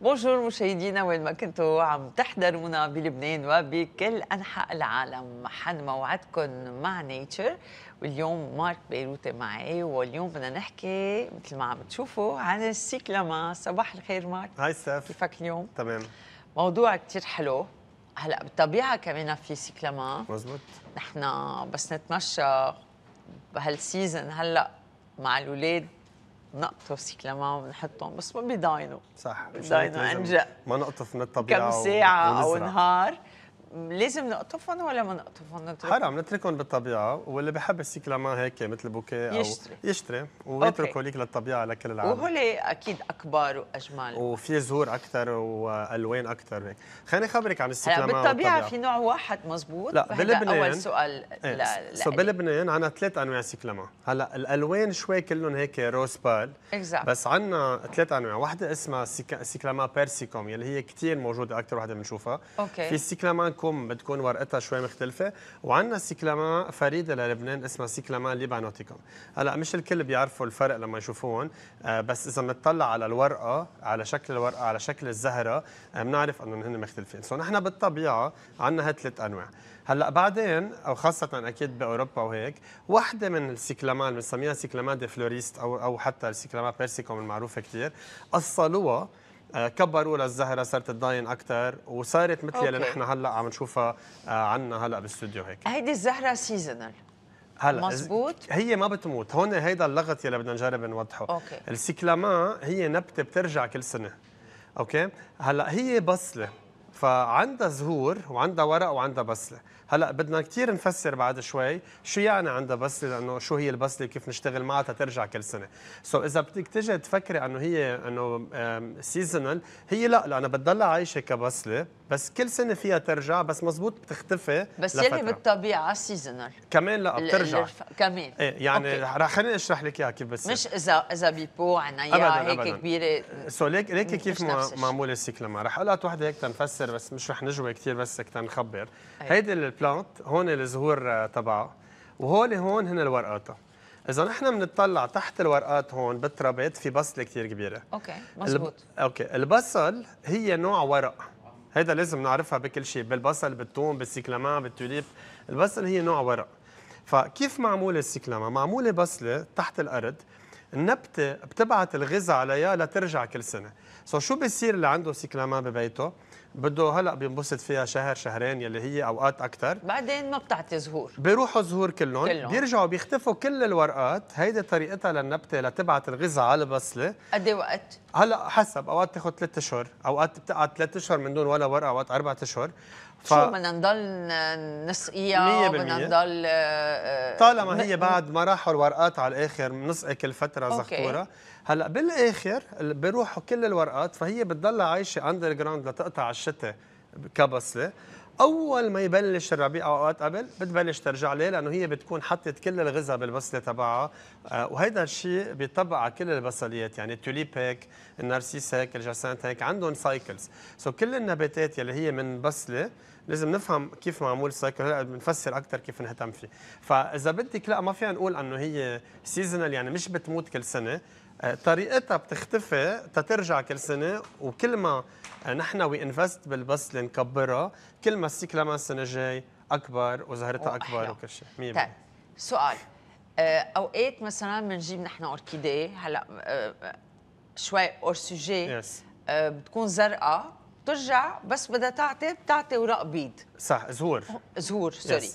بونجور مشاهدينا وين ما كنتوا عم تحضرونا بلبنان وبكل انحاء العالم حن موعدكم مع نيتشر واليوم مارك بيروتي معي واليوم بدنا نحكي مثل ما عم تشوفوا عن السيكلاما صباح الخير مارك هاي سيف كيفك اليوم؟ تمام موضوع كثير حلو هلا بالطبيعه كمان في سيكلاما مزبوط نحن بس نتمشى بهالسيزون هلا مع الاولاد نقطه سيكلاما بنحطهم بس ما بيداينوا صح بيداينوا انجا ما نقطف من الطبيعه كم ساعه او نهار لازم نقطفهم ولا ما نقطفهم نتركهم؟ حرام نتركهم بالطبيعه واللي بحب السيكلا ما هيك مثل بوكيه او يشتري يشتري ويتركوا ليك للطبيعه لكل العالم وهول اكيد اكبر واجمل وفي زهور اكثر والوان اكثر هيك خليني اخبرك عن السيكلا بالطبيعه في نوع واحد مزبوط لا بلبنان اول سؤال إيه، لا سو بلبنان عندنا ثلاث انواع سيكلاما هلا الالوان شوي كلهم هيك روز بال exactly. بس عندنا ثلاث انواع واحده اسمها سيكلاما بيرسيكوم يلي هي كثير موجوده اكثر وحده بنشوفها okay. في سيكلاما لكم بتكون ورقتها شوي مختلفه وعندنا سيكلاما فريده للبنان اسمها سيكلاما ليبانوتيكوم هلا مش الكل بيعرفوا الفرق لما يشوفون آه، بس اذا بنطلع على الورقه على شكل الورقه على شكل الزهره آه، بنعرف انهم هن مختلفين سو نحن بالطبيعه عندنا هالثلاث انواع هلا بعدين او خاصه اكيد باوروبا وهيك وحده من السيكلاما اللي بنسميها سيكلاما دي فلوريست او او حتى السيكلاما بيرسيكوم المعروفه كثير اصلوها آه، كبروا للزهره صارت تضاين اكثر وصارت مثل اللي نحن هلا عم نشوفها آه، عنا هلا بالاستوديو هيك هيدي الزهره سيزونال هلا مزبوط هي ما بتموت هون هيدا اللغط يلي بدنا نجرب نوضحه اوكي السيكلاما هي نبته بترجع كل سنه اوكي هلا هي بصله فعندها زهور وعندها ورق وعندها بصله هلا بدنا كثير نفسر بعد شوي شو يعني عندها بسله لانه شو هي البسله وكيف نشتغل معها ترجع كل سنه سو so اذا بدك تجي تفكري انه هي انه سيزونال هي لا لانها بتضلها عايشه كبسله بس كل سنه فيها ترجع بس مزبوط بتختفي بس لفترة. يلي يعني بالطبيعه سيزونال كمان لا بترجع كمان ايه يعني رح خليني اشرح لك اياها كيف بس مش اذا اذا بيبو عنايا اياها هيك أبداً. كبيره سو so ليك ليك كيف معموله السيكلما رح اقول لك وحده هيك تنفسر بس مش رح نجوي كثير بس هيك تنخبر هيدي البلانت هون الزهور آه، تبعها وهول هون هن الورقات اذا نحن بنطلع تحت الورقات هون بتربط في بصله كثير كبيره اوكي مزبوط اوكي البصل هي نوع ورق هذا لازم نعرفها بكل شيء بالبصل بالثوم بالسيكلمان بالتوليب البصل هي نوع ورق فكيف معموله السيكلما معموله بصله تحت الارض النبته بتبعت الغذاء عليها لترجع كل سنه سو شو بيصير اللي عنده سيكلامان ببيته بده هلا بينبسط فيها شهر شهرين يلي هي اوقات اكثر بعدين ما بتعطي زهور بيروحوا زهور كلهم, كلهم. بيرجعوا بيختفوا كل الورقات هيدي طريقتها للنبته لتبعت الغذاء على البصله قد إيه وقت هلا حسب اوقات تاخذ ثلاث اشهر اوقات بتقعد ثلاث اشهر من دون ولا ورقه اوقات اربع اشهر ف... شو بدنا نضل نسقيها بدنا نضل آه، آه، طالما هي بعد ما راحوا الورقات على الاخر بنسقي كل فتره زخوره هلا بالاخر بيروحوا كل الورقات فهي بتضل عايشه اندر جراوند لتقطع الشتاء كبصله اول ما يبلش الربيع او اوقات قبل بتبلش ترجع ليه لانه هي بتكون حطت كل الغذاء بالبصله تبعها آه، وهيدا الشيء بيطبق على كل البصليات يعني التوليب هيك النارسيس هيك الجاسانت هيك عندهم سايكلز سو so كل النباتات يلي هي من بصله لازم نفهم كيف معمول السايكل هلا بنفسر اكثر كيف نهتم فيه فاذا بدك لا ما فينا نقول انه هي سيزونال يعني مش بتموت كل سنه آه، طريقتها بتختفي تترجع كل سنه وكل ما نحن وي انفست بالبس لنكبرها كل ما السيكلمان السنه الجاي اكبر وزهرتها اكبر وكل شيء طيب سؤال آه، اوقات مثلا بنجيب نحن اوركيدي هلا آه، شوي اور سوجي yes. آه، بتكون زرقاء بترجع بس بدها تعطي بتعطي ورق بيض صح زهور زهور سوري yes.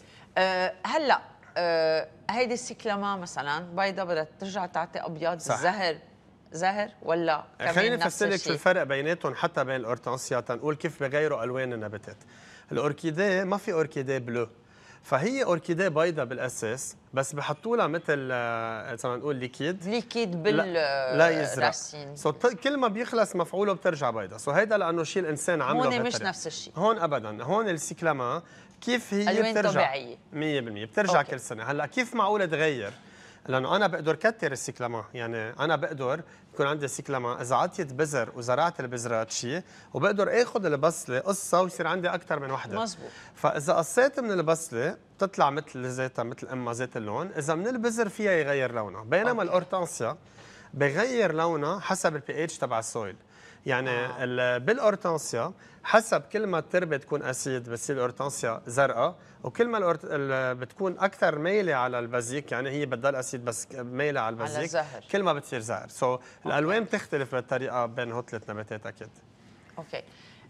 هلا هيدي السيكلاما مثلا بيضة بدها ترجع تعطي ابيض صح. الزهر زهر ولا خليني افسر لك شو الفرق بيناتهم حتى بين الأورتنسيا تنقول كيف بغيروا الوان النباتات الاوركيدي ما في اوركيدي بلو فهي اوركيدي بيضاء بالاساس بس بحطوا لها مثل مثلا آه، نقول ليكيد ليكيد بال لا, لا يزرق سو كل ما بيخلص مفعوله بترجع بيضاء سو هيدا لانه شيء الانسان عمله هون مش نفس الشيء هون ابدا هون السيكلاما كيف هي ألوان بترجع طبيعيه 100% بترجع أوكي. كل سنه هلا كيف معقول تغير لانه انا بقدر كثر السيكلما يعني انا بقدر يكون عندي سيكلما اذا عطيت بذر وزرعت البزرات شيء وبقدر اخذ البصله قصه ويصير عندي اكثر من وحده مزبوط فاذا قصيت من البصله بتطلع مثل زيتها مثل اما زيت اللون اذا من البذر فيها يغير لونها بينما الاورتانسيا بغير لونها حسب البي اتش تبع السويل يعني آه. بالاورتنسيا حسب كل ما التربه تكون اسيد بتصير الاورتانسيا زرقاء وكل ما الأورت... بتكون اكثر ميله على البازيك يعني هي بتضل اسيد بس ميله على البازيك على الزهر. كل ما بتصير زهر سو so الالوان بتختلف بالطريقه بين هتله نباتات اكيد اوكي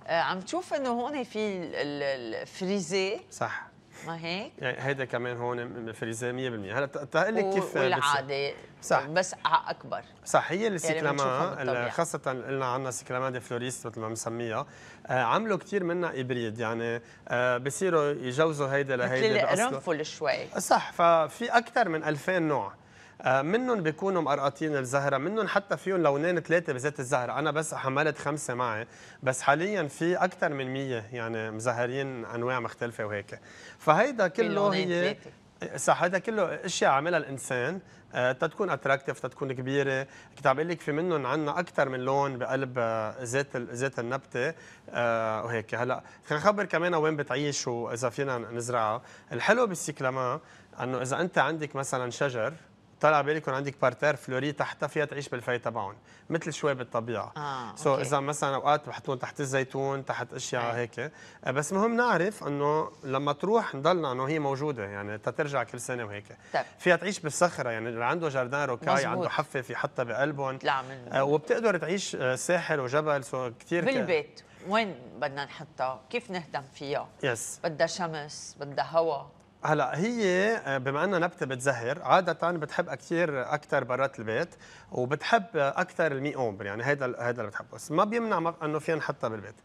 آه، عم تشوف انه هون في الفريزيه صح ما هيك؟ يعني هيدا كمان هون فريزه 100% هلا بتقلي لي كيف والعاده صح بس اكبر صح هي السيكلامان يعني خاصه قلنا عندنا سيكلامان دي فلوريست مثل ما بنسميها آه، عملوا كثير منها ابريد يعني آه، بصيروا يجوزوا هيدا لهيدا مثل القرنفل شوي صح ففي اكثر من 2000 نوع آه، منهم بيكونوا مقرقطين الزهره منهم حتى فيهم لونين ثلاثه بذات الزهره انا بس حملت خمسه معي بس حاليا في اكثر من 100 يعني مزهرين انواع مختلفه وهيك فهيدا كله هي صح هذا كله اشياء عاملها الانسان آه، تتكون اتراكتيف تتكون كبيره كنت عم بقول لك في منهم عندنا اكثر من لون بقلب زيت آه، زيت النبته وهيك هلا خلينا نخبر كمان وين بتعيش واذا فينا نزرعها الحلو بالسيكلاما انه اذا انت عندك مثلا شجر طلع بالي يكون عندك بارتير فلوري تحتها فيها تعيش بالفي تبعهم مثل شوي بالطبيعه آه، سو so اذا مثلا اوقات بحطون تحت الزيتون تحت اشياء هيك آه، بس مهم نعرف انه لما تروح نضلنا انه هي موجوده يعني تترجع كل سنه وهيك طيب. فيها تعيش بالصخره يعني اللي عنده جاردان روكاي مزبوط. عنده حفه في حطها بقلبهم آه وبتقدر تعيش آه، ساحل وجبل سو كثير بالبيت وين بدنا نحطها؟ كيف نهتم فيها؟ يس بدها شمس، بدها هواء هلا هي آه، بما انها نبته بتزهر عاده بتحب كثير اكثر برات البيت وبتحب اكثر المي اومبر يعني هيدا هيدا اللي بتحبه بس ما بيمنع انه فينا نحطها بالبيت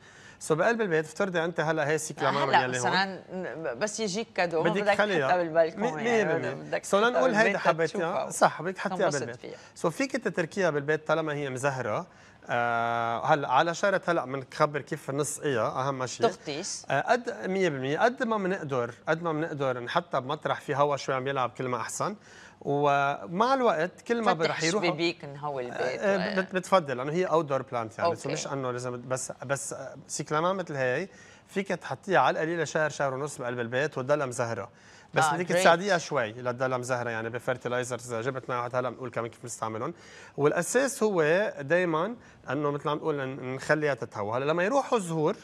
سو بقلب البيت افترضي انت هلا هي سيكلا يلي هون مثلا بس يجيك كادو بدك تحطها بالبلكون يعني سو لنقول هيدا حبيتها صح بدك تحطيها بالبيت سو فيك تتركيها بالبيت طالما هي مزهره آه هلا على شارة هلا بنخبر كيف ايه اهم شيء تغطيس آه، قد آه 100% قد ما بنقدر قد ما بنقدر نحطها بمطرح في هوا شوي عم يلعب كل ما احسن ومع الوقت كل ما رح يروح شبابيك نهو البيت آه، آه، آه. بتفضل لانه هي اوت دور بلانت يعني أوكي. مش انه لازم بس بس سيكلامان مثل هي فيك تحطيها على القليله شهر شهر ونص بقلب البيت وتضلها مزهره بس بدك تساعديها شوي لتضلها مزهره يعني بفرتلايزرز جبت معي هلا بنقول كمان كيف بنستعملهم والاساس هو دائما انه مثل عم نقول نخليها تتهوى هلا لما يروحوا زهور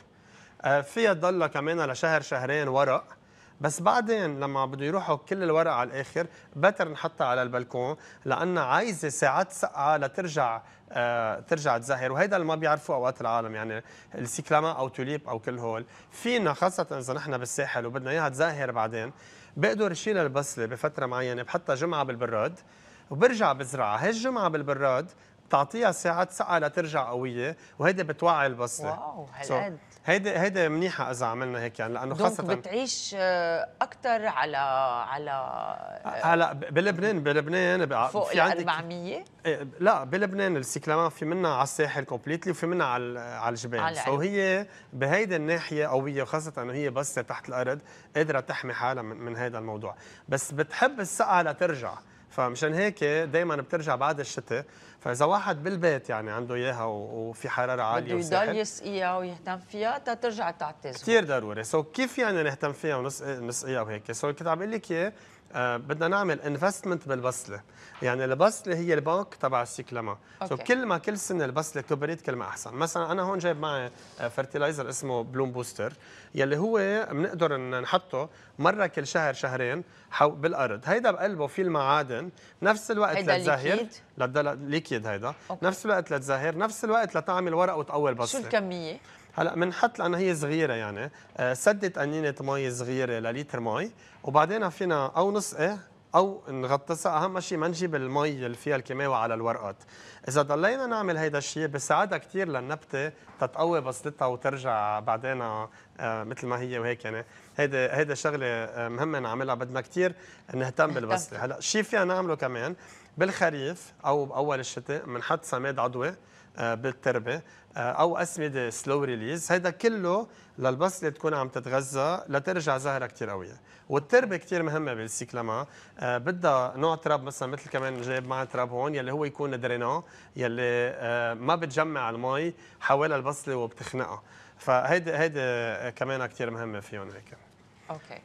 فيها تضلها كمان لشهر شهرين ورق بس بعدين لما بده يروحوا كل الورق على الاخر بتر نحطها على البلكون لانها عايزه ساعات سقعه لترجع آه ترجع تزهر وهيدا اللي ما بيعرفوه اوقات العالم يعني السيكلاما او توليب او كل هول فينا خاصه اذا نحن بالساحل وبدنا اياها تزهر بعدين بقدر شيل البصله بفتره معينه بحطها جمعه بالبراد وبرجع بزرعها هالجمعه بالبراد بتعطيها ساعات سقعه لترجع قويه وهيدي بتوعي البصله واو هالقد هيدا هيدا منيحه اذا عملنا هيك يعني لانه خاصه بتعيش آه، اكثر على على آه، هلا بلبنان بلبنان فوق ال 400 إيه، لا بلبنان السيكلامان في منها على الساحل كومبليتلي وفي منها على على الجبال سو هي بهيدا الناحيه قويه وخاصه انه هي بس تحت الارض قادره تحمي حالها من, من هذا الموضوع بس بتحب السقعه لترجع فمشان هيك دائما بترجع بعد الشتاء فاذا واحد بالبيت يعني عنده اياها وفي حراره عاليه بده يضل يسقيها ويهتم فيها ترجع تعتز كثير ضروري سو كيف يعني نهتم فيها ونسقيها وهيك سو كنت عم بقول لك آه، بدنا نعمل انفستمنت بالبصله يعني البصله هي البنك تبع السيكلما سو كل ما كل سنه البصله كبرت كل ما احسن مثلا انا هون جايب معي فرتيلايزر آه، اسمه بلوم بوستر يلي هو بنقدر نحطه مره كل شهر شهرين حو بالارض هيدا بقلبه في المعادن نفس الوقت للزهر للدل... ليكيد هيدا أوكي. نفس الوقت للزهر نفس الوقت لتعمل ورق وتقوي البصله شو الكميه هلا بنحط لانه هي صغيره يعني آه، سدت قنينه مي صغيره لليتر مي وبعدين فينا او نسقي او نغطسها اهم شيء ما نجيب المي اللي فيها الكيماوي على الورقات اذا ضلينا نعمل هيدا الشيء بساعدها كثير للنبته تتقوى بصلتها وترجع بعدين آه، مثل ما هي وهيك يعني هيدا هيدا شغله آه، مهمه نعملها بدنا كثير نهتم بالبصله هلا شيء فينا نعمله كمان بالخريف او باول الشتاء بنحط سماد عضوي آه، بالتربه آه، او اسمده سلو ريليز هيدا كله للبصله تكون عم تتغذى لترجع زهره كثير قويه والتربه كثير مهمه بالسيكلاما آه، بدها نوع تراب مثلا مثل كمان جايب مع تراب هون يلي هو يكون درينو يلي ما بتجمع المي حوالي البصله وبتخنقها فهيدي هيدي كمان كثير مهمه فيهم هيك اوكي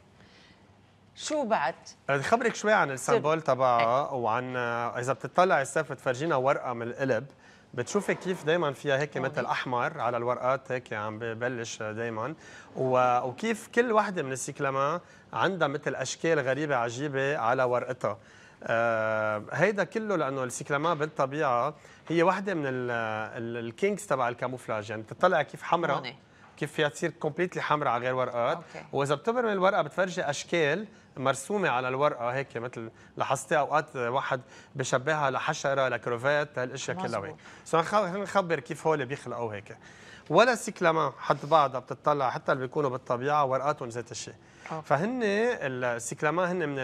شو بعد؟ بدي خبرك شوي عن السامبول طيب. تبعها إيه. وعن اذا بتطلعي السيف بتفرجينا ورقه من القلب بتشوفي كيف دائما فيها هيك آه. مثل احمر على الورقات هيك عم ببلش دائما وكيف كل وحده من السيكلما عندها مثل اشكال غريبه عجيبه على ورقتها آه هيدا كله لانه السيكلاما بالطبيعه هي وحده من الكينجز تبع الكاموفلاج يعني بتطلع كيف حمراء كيف فيها تصير كومبليتلي حمراء على غير ورقات أوكي. واذا بتبرمي الورقه بتفرجي اشكال مرسومه على الورقه هيك مثل لاحظتي اوقات واحد بشبهها لحشره لكروفات هالاشياء كلها هيك سو خلينا نخبر كيف هول بيخلقوا هيك ولا سيكلامان حد بعضها بتطلع حتى اللي بيكونوا بالطبيعه ورقاتهم ذات الشيء فهن السيكلامان هن من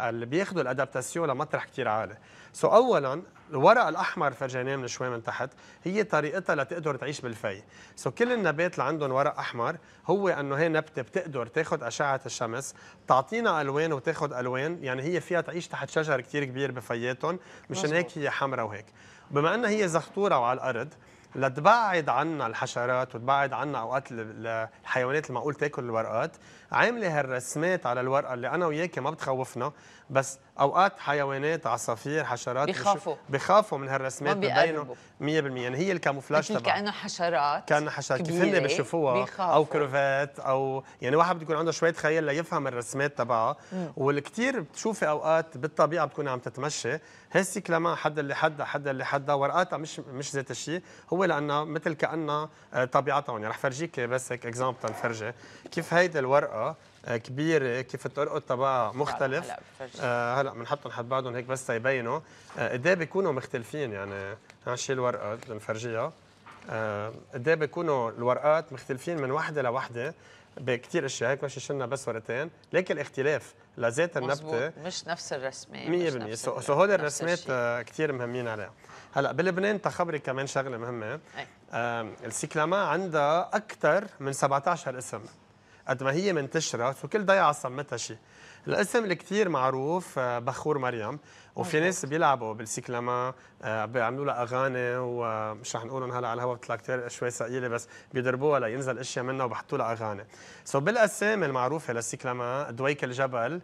اللي بياخذوا الادابتاسيون لمطرح كثير عالي سو so اولا الورق الاحمر فرجيناه من شوي من تحت هي طريقتها لتقدر تعيش بالفي سو so كل النبات اللي عندهم ورق احمر هو انه هي نبته بتقدر تاخذ اشعه الشمس تعطينا الوان وتاخذ الوان يعني هي فيها تعيش تحت شجر كثير كبير بفياتهم مشان هيك هي حمراء وهيك بما انها هي زخطوره وعلى الارض لتبعد عنا الحشرات وتبعد عنا اوقات الحيوانات اللي معقول تاكل الورقات عامله هالرسمات على الورقه اللي انا وياك ما بتخوفنا بس اوقات حيوانات عصافير حشرات بخافوا بخافوا من هالرسمات ببينوا 100% يعني هي الكاموفلاج تبعها كانه حشرات كانه حشرات كيف هن بيشوفوها او كروفات او يعني واحد بده يكون عنده شويه خيال ليفهم الرسمات تبعها والكثير بتشوفي اوقات بالطبيعه بتكون عم تتمشى هالسيك لما حد اللي حدا حدا اللي حدا ورقاتها مش مش ذات الشيء هو لانها مثل كانها آه، طبيعتها يعني رح فرجيك بس هيك اكزامبل تنفرجي كيف هيدي الورقه اه كبيره كيف ترقد تبعها مختلف آه، هلا بنحط حد بعضهم هيك بس تيبينوا آه، قد ايه بيكونوا مختلفين يعني هنشيل ورقه بنفرجيها آه، قد ايه بيكونوا الورقات مختلفين من وحده لوحده بكثير اشياء هيك مش شلنا بس ورقتين لكن الاختلاف لذات النبته مش نفس الرسمه 100% سو, سو هول الرسمات كثير مهمين عليها هلا بلبنان تخبرك كمان شغله مهمه السيكلاما عندها اكثر من 17 اسم قد ما هي منتشره وكل ضيعه صمتها شيء الاسم الكثير معروف آه، بخور مريم وفي ناس بيلعبوا بالسيكلاما آه، بيعملوا لها اغاني ومش رح نقولهم هلا على الهواء بتطلع كثير شوي ثقيله بس بيضربوها لينزل اشياء منها وبحطوا لها اغاني سو بالاسامي المعروفه للسيكلاما دويك الجبل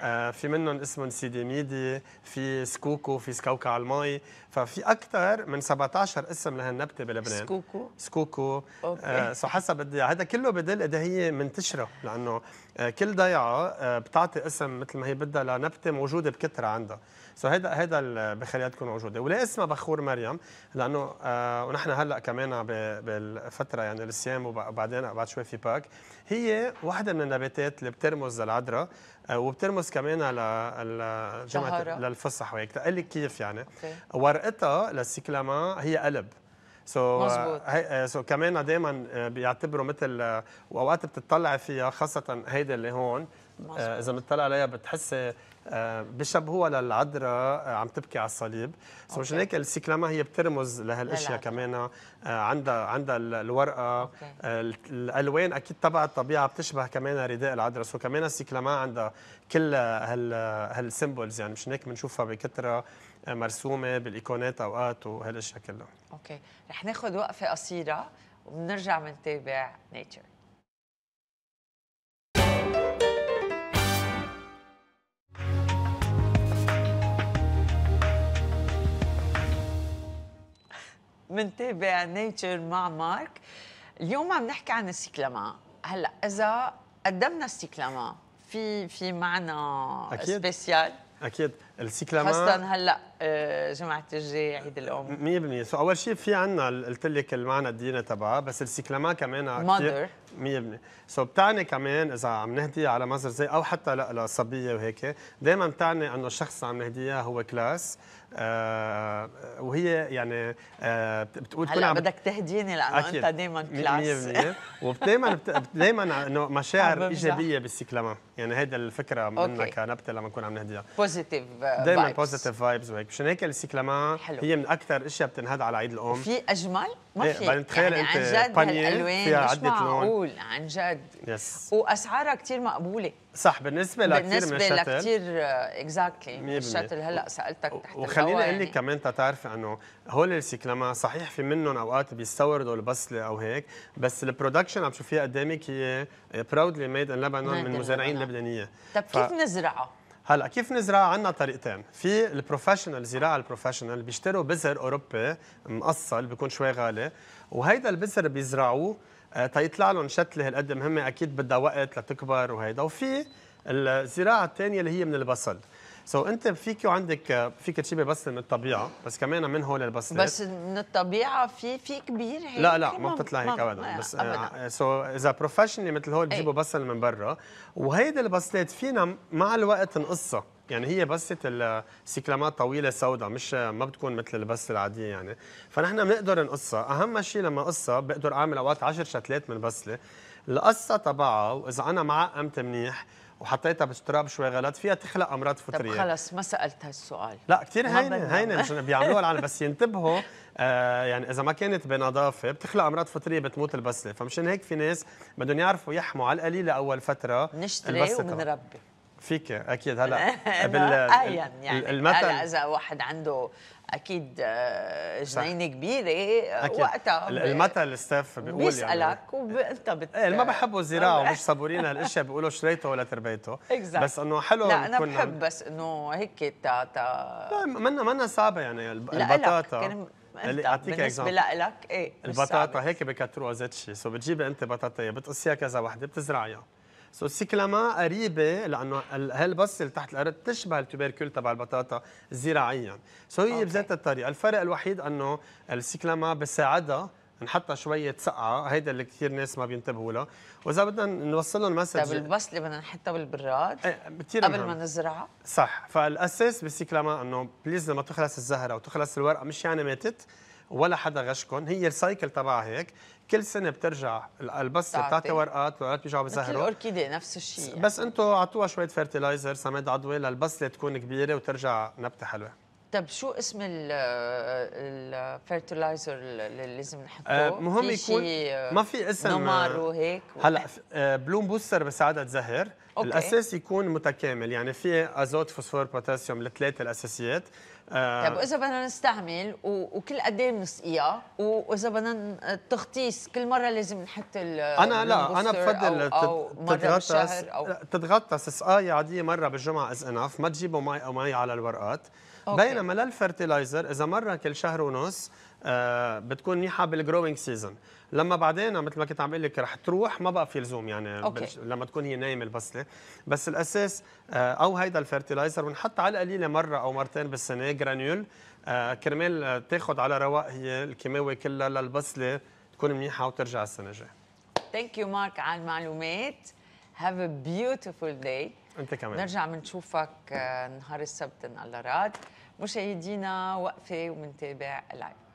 آه، في منهم اسمهم سيدي ميدي في سكوكو في سكوكا على المي ففي اكثر من 17 اسم لهالنبته بلبنان سكوكو سكوكو آه سو حسب بدي هذا كله بدل قد هي منتشره لانه آه، كل ضيعه آه، بتعطي اسم مثل ما هي بدها لنبته موجوده بكثره عندها سو هيدا هيدا اللي بخليها تكون موجوده وليه اسمها بخور مريم لانه آه ونحن هلا كمان بالفتره يعني الصيام وبعدين بعد شوي في باك هي واحدة من النباتات اللي بترمز للعذراء آه، وبترمز كمان لجمعة للفصح وهيك تقول لك كيف يعني ورقتها للسيكلاما هي قلب سو آه، سو آه، كمان دائما بيعتبروا مثل واوقات بتطلع فيها خاصه هيدا اللي هون آه، اذا بتطلع عليها بتحس آه، بشبهوها للعذراء آه، عم تبكي على الصليب سو مشان هيك السيكلاما هي بترمز لهالاشياء كمان عندها عندها الورقه الالوان اكيد تبع الطبيعه بتشبه كمان رداء العذراء سو كمان السيكلاما عندها كل هال هالسيمبلز يعني مشان هيك بنشوفها بكثره مرسومه بالايقونات اوقات وهالاشياء كلها اوكي رح ناخذ وقفه قصيره وبنرجع بنتابع نيتشر منتابع نيتشر مع مارك اليوم عم نحكي عن السيكلاما هلا اذا قدمنا السيكلاما في في معنى أكيد. سبيسيال اكيد السيكلاما خاصة هلا آه، جمعه الجاي عيد الام 100% سو اول شيء في عندنا قلت لك المعنى الديني تبعها بس السيكلاما كمان ماذر 100% سو بتعني كمان اذا عم نهديها على مذر زي او حتى لصبيه وهيك دائما بتعني انه الشخص عم نهديها هو كلاس آه وهي يعني آه بتقول هلا بدك تهديني لانه انت دائما كلاس 100% ودائما دائما انه مشاعر ايجابيه بالسيكلاما يعني هيدا الفكره منا كنبته لما نكون عم نهديها بوزيتيف دائما بوزيتيف فايبز وهيك مشان هيك السيكلامان هي من اكثر اشياء بتنهد على عيد الام في اجمل ما إيه، في بعدين تخيل يعني انت عن جد هالالوان فيها مش معقول عن جد يس واسعارها كثير مقبوله صح بالنسبه لكثير بالنسبه من الشتل لكثير اكزاكتلي آه، الشتل هلا سالتك تحت وخليني اقول لك يعني. كمان تتعرفي انه هول السيكلامان صحيح في منهم اوقات بيستوردوا البصله او هيك بس البرودكشن عم تشوفيها قدامك هي براودلي ميد ان لبنان من مزارعين لبنانيه طيب كيف نزرعها؟ هلا كيف نزرع عندنا طريقتين في البروفيشنال زراعه البروفيشنال بيشتروا بذر اوروبي مقصل بيكون شوي غالي وهيدا البذر بيزرعوه آه، تيطلع لهم شتله هالقد مهمه اكيد بدها وقت لتكبر وهيدا وفي الزراعه الثانيه اللي هي من البصل سو so, انت فيك عندك فيك تجيبي بس من الطبيعه بس كمان من هول البسلات بس من الطبيعه في في كبير هيك لا لا ما بتطلع هيك ابدا آه، بس سو آه، اذا بروفيشنلي مثل هول بجيبوا إيه. بصل من برا وهيدي البصلات فينا مع الوقت نقصها يعني هي بسة السيكلامات طويلة سوداء مش ما بتكون مثل البسة العادية يعني فنحن بنقدر نقصها أهم شيء لما قصها بقدر أعمل أوقات 10 شتلات من البسلة القصة تبعها وإذا أنا معقمت منيح وحطيتها بالتراب شوي غلط فيها تخلق امراض فطريه طب خلص ما سالت هالسؤال لا كثير هينه هينه مش بيعملوها العالم بس ينتبهوا آه يعني اذا ما كانت بنظافه بتخلق امراض فطريه بتموت البسله فمشان هيك في ناس بدهم يعرفوا يحموا على القليله اول فتره نشتري ونربي فيك اكيد هلا قبل يعني المثل هلا اذا واحد عنده اكيد آه، جنينه كبيره أكيد. وقتها المثل ستاف بيقول يعني. بيسالك وانت إيه. يعني. بت... ايه ما بحبوا الزراعه ومش صبورين هالاشياء بيقولوا شريته ولا تربيته exactly. بس انه حلو لا انا بحب بس انه هيك تا تا منا منا صعبه يعني البطاطا اعطيك بالنسبه لك ايه البطاطا هيك بكتروها زيت شيء سو بتجيبي انت بطاطا بتقصيها كذا وحده بتزرعيها سو السيكلاما قريبه لانه هالبصه اللي تحت الارض تشبه التوبركل تبع البطاطا زراعيا سو هي بذات الطريقه الفرق الوحيد انه السيكلاما بساعدها نحطها شوية سقعة هيدا اللي كثير ناس ما بينتبهوا لها وإذا بدنا نوصل لهم مسج طيب البصلة بدنا نحطها بالبراد كثير إيه، قبل ما نزرعها صح فالأساس بالسيكلاما أنه بليز لما تخلص الزهرة وتخلص الورقة مش يعني ماتت ولا حدا غشكم هي السايكل تبعها هيك كل سنه بترجع البس بتعطي ورقات الورقات بيرجعوا بزهروا مثل الاوركيدي نفس الشيء يعني. بس انتم اعطوها شويه فيرتلايزر سماد عضوي للبسله تكون كبيره وترجع نبته حلوه طب شو اسم الفيرتلايزر اللي لازم نحطه؟ آه مهم يكون آه، ما في اسم نمر آه، وهيك هلا آه، بلوم بوستر بساعدها تزهر أوكي. الاساس يكون متكامل يعني في ازوت فوسفور بوتاسيوم الثلاثه الاساسيات آه طيب واذا بدنا نستعمل وكل قد ايه بنسقيها واذا بدنا تغطيس كل مره لازم نحط انا لا انا بفضل تتغطس تتغطس سقايه عاديه مره بالجمعه از انف ما تجيبوا مي او مي على الورقات أوكي. بينما للفرتلايزر اذا مره كل شهر ونص آه بتكون منيحه بالجروينج سيزون لما بعدين مثل ما كنت عم بقول لك رح تروح ما بقى في لزوم يعني أوكي. لما تكون هي نايمه البصله بس الاساس آه او هيدا الفرتلايزر بنحط على القليله مره او مرتين بالسنه جرانيول آه كرمال آه، تاخذ على رواق هي الكيماوي كلها للبصله تكون منيحه وترجع السنه الجايه ثانك يو مارك على المعلومات هاف ا بيوتيفول داي انت كمان نرجع بنشوفك آه، نهار السبت ان الله راد مشاهدينا وقفه ومنتابع لايف